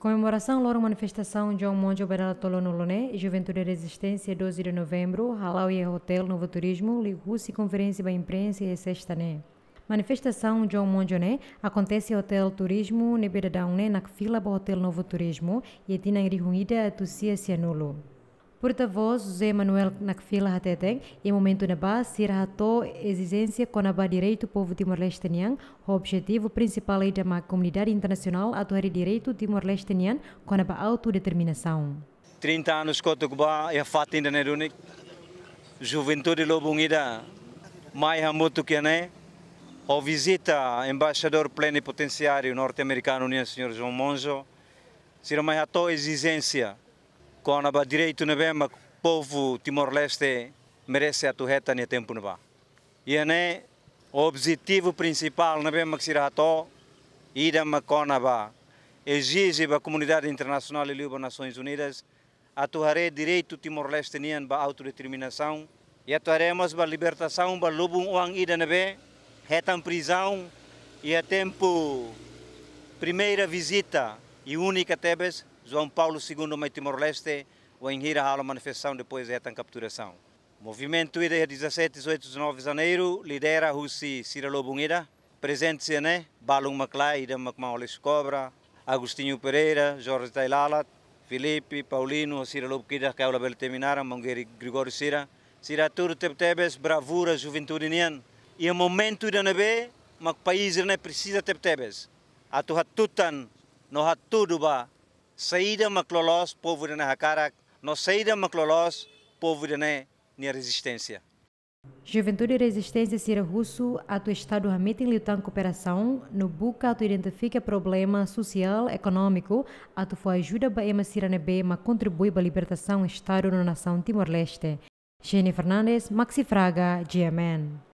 Comemoração Loro manifestação de um monte Tolonolone, Juventude e Resistência, 12 de novembro, Halau e Hotel, Novo Turismo, Ligus e Conferência da Imprensa e Sexta-Né. Manifestação de um Né acontece Hotel Turismo, Né, na fila do Hotel Novo Turismo, e Tina a Tussia Cianulo. Porta-voz José Manuel Nakfila Hateteng, em momento na base, se ratou exigência com a direito povo timor-lestenian, o objetivo principal é da comunidade internacional atuar direito timor-lestenian com a autodeterminação. 30 anos que eu é fato ainda não é Juventude Lobungida, mais muito que né? o visita embaixador plenipotenciário norte-americano, o senhor João Monjo, se não mais ratou exigência Konaba direito na bem, povo Timor-Leste merece a torreta nem tempo na E é o objetivo principal na bem, mas se rato, exigir ma exige a comunidade internacional e as Nações Unidas a torre direito Timor-Leste nian autodeterminação e a torremos a libertação ba lubung uang ida na bem, retam prisão e a tempo primeira visita e única tebes João Paulo II em Timor-Leste, o Enhira a manifestação depois da capturação. movimento IDE 17, 18, 19 de janeiro lidera Russi Cirilo Bunguida, presente né? Balum Maclay, Ida Macmão Cobra, Agostinho Pereira, Jorge Tailala, Felipe, Paulino, Cirilo Bunguida, Caula Bel Terminara, Mangueira Grigório Cira, Cira Turo Teptebes, Bravura, Juventude Nian. E o momento da nebe, mas o país não precisa Teptebes. Atu hatutan, no ba saída maclolós, povo de Nahacarak, no saída maclolós, povo de Né, resistência. Juventude e Resistência Cira Russo, a tua Estado Ramita em Liutan Cooperação, no Buca, tu identifica problema social, econômico, a tu foi ajuda a ema Cira Nebema contribui para a libertação Estado na nação Timor-Leste. Jenny Fernandes, Maxi Fraga, GMN.